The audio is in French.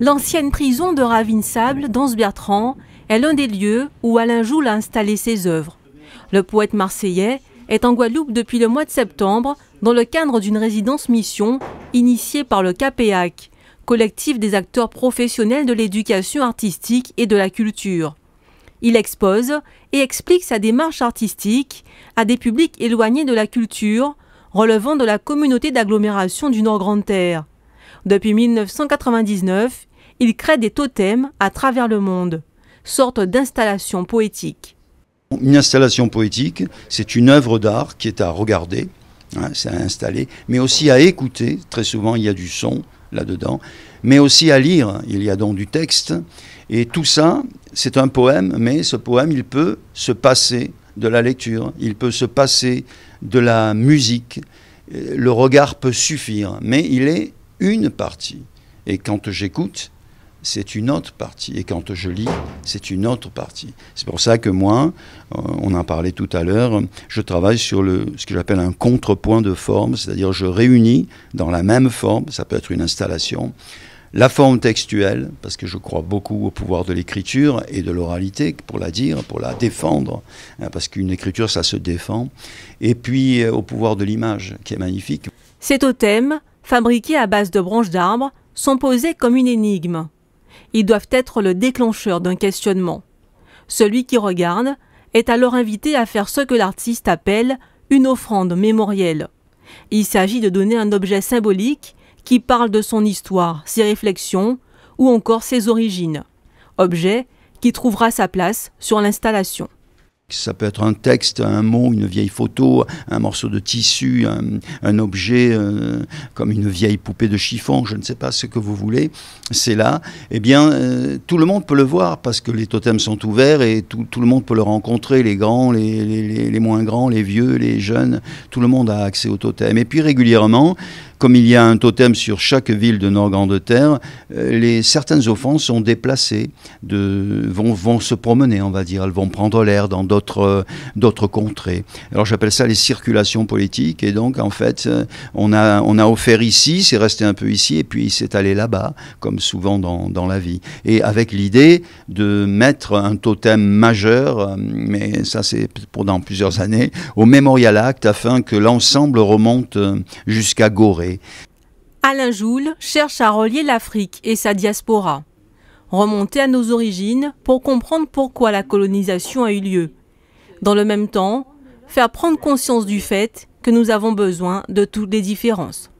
L'ancienne prison de Ravinsable, dans Bertrand, est l'un des lieux où Alain Joule a installé ses œuvres. Le poète marseillais est en Guadeloupe depuis le mois de septembre dans le cadre d'une résidence mission initiée par le CAPEAC, collectif des acteurs professionnels de l'éducation artistique et de la culture. Il expose et explique sa démarche artistique à des publics éloignés de la culture, relevant de la communauté d'agglomération du Nord-Grande-Terre. Depuis 1999, il crée des totems à travers le monde, sorte d'installation poétique. Une installation poétique, c'est une œuvre d'art qui est à regarder, hein, c'est à installer, mais aussi à écouter. Très souvent, il y a du son là-dedans, mais aussi à lire. Il y a donc du texte. Et tout ça, c'est un poème, mais ce poème, il peut se passer de la lecture, il peut se passer de la musique. Euh, le regard peut suffire, mais il est une partie. Et quand j'écoute, c'est une autre partie. Et quand je lis, c'est une autre partie. C'est pour ça que moi, euh, on en parlait tout à l'heure, je travaille sur ce que j'appelle un contrepoint de forme, c'est-à-dire je réunis dans la même forme, ça peut être une installation, la forme textuelle, parce que je crois beaucoup au pouvoir de l'écriture et de l'oralité pour la dire, pour la défendre, hein, parce qu'une écriture, ça se défend, et puis euh, au pouvoir de l'image, qui est magnifique. C'est au thème fabriqués à base de branches d'arbres, sont posés comme une énigme. Ils doivent être le déclencheur d'un questionnement. Celui qui regarde est alors invité à faire ce que l'artiste appelle une offrande mémorielle. Il s'agit de donner un objet symbolique qui parle de son histoire, ses réflexions ou encore ses origines, objet qui trouvera sa place sur l'installation ça peut être un texte, un mot, une vieille photo, un morceau de tissu, un, objet euh, comme une vieille poupée de chiffon, je ne sais pas ce que vous voulez, c'est là. Eh bien, euh, tout le monde peut le voir parce que les totems sont ouverts et tout, le monde peut le rencontrer, les grands, les, moins grands, les vieux, les jeunes, tout le monde a accès aux totems. Et puis régulièrement, comme il y a un totem sur chaque ville de Nord-Grande-Terre, euh, les, certaines offenses sont déplacées, de, vont, vont se promener, on va dire, elles vont prendre l'air dans d'autres, euh, contrées. Alors j'appelle ça les circulations politiques, et donc en fait, euh, on a, on a offert ici, c'est resté un peu ici, et puis c'est s'est allé là-bas, comme souvent dans, dans la vie. Et avec l'idée de mettre un totem majeur, mais ça c'est pendant plusieurs années, au mémorial Act, afin que l'ensemble remonte jusqu'à Gorée. Alain Joule cherche à relier l'Afrique et sa diaspora. Remonter à nos origines pour comprendre pourquoi la colonisation a eu lieu. Dans le même temps, faire prendre conscience du fait que nous avons besoin de toutes les différences.